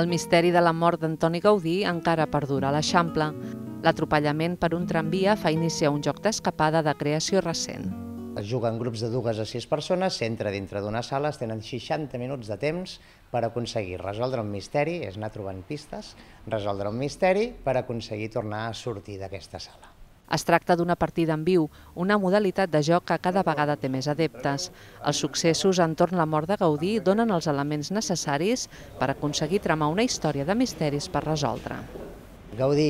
El misteri de la mort d'Antoni Gaudí encara perdura a l'Eixample. L'atropellament per un tramvia fa iniciar un joc d'escapada de creació recent. Es juga en grups de dues a sis persones, s'entra dintre d'una sala, es tenen 60 minuts de temps per aconseguir resoldre un misteri, és anar trobant pistes, resoldre un misteri per aconseguir tornar a sortir d'aquesta sala. Es tracta d'una partida en viu, una modalitat de joc que cada vegada té més adeptes. Els successos entorn la mort de Gaudí donen els elements necessaris per aconseguir tramar una història de misteris per resoldre. Gaudí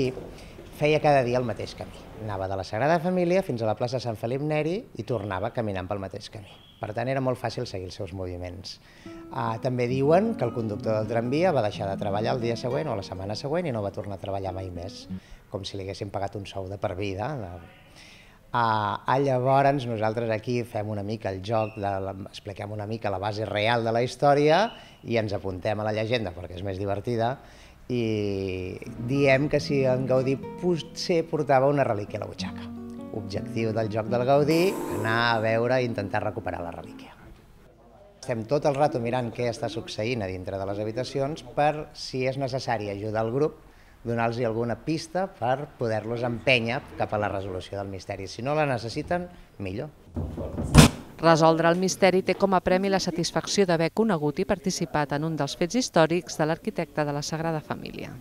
feia cada dia el mateix camí. Anava de la Sagrada Família fins a la plaça Sant Felip Neri i tornava caminant pel mateix camí. Per tant, era molt fàcil seguir els seus moviments. Uh, també diuen que el conductor del tramvia va deixar de treballar el dia següent o la setmana següent i no va tornar a treballar mai més, com si li haguessin pagat un sou de per vida. Uh, ah, llavors, nosaltres aquí fem una mica el joc, de, la, expliquem una mica la base real de la història i ens apuntem a la llegenda, perquè és més divertida, i diem que si en Gaudí potser portava una relíquia a la butxaca. Objectiu del joc del Gaudí, anar a veure i intentar recuperar la relíquia. Estem tot el rato mirant què està succeint a dintre de les habitacions per, si és necessari ajudar el grup, donar-los alguna pista per poder-los empènyer cap a la resolució del misteri. Si no la necessiten, millor. Resoldre el misteri té com a premi la satisfacció d'haver conegut i participat en un dels fets històrics de l'arquitecte de la Sagrada Família.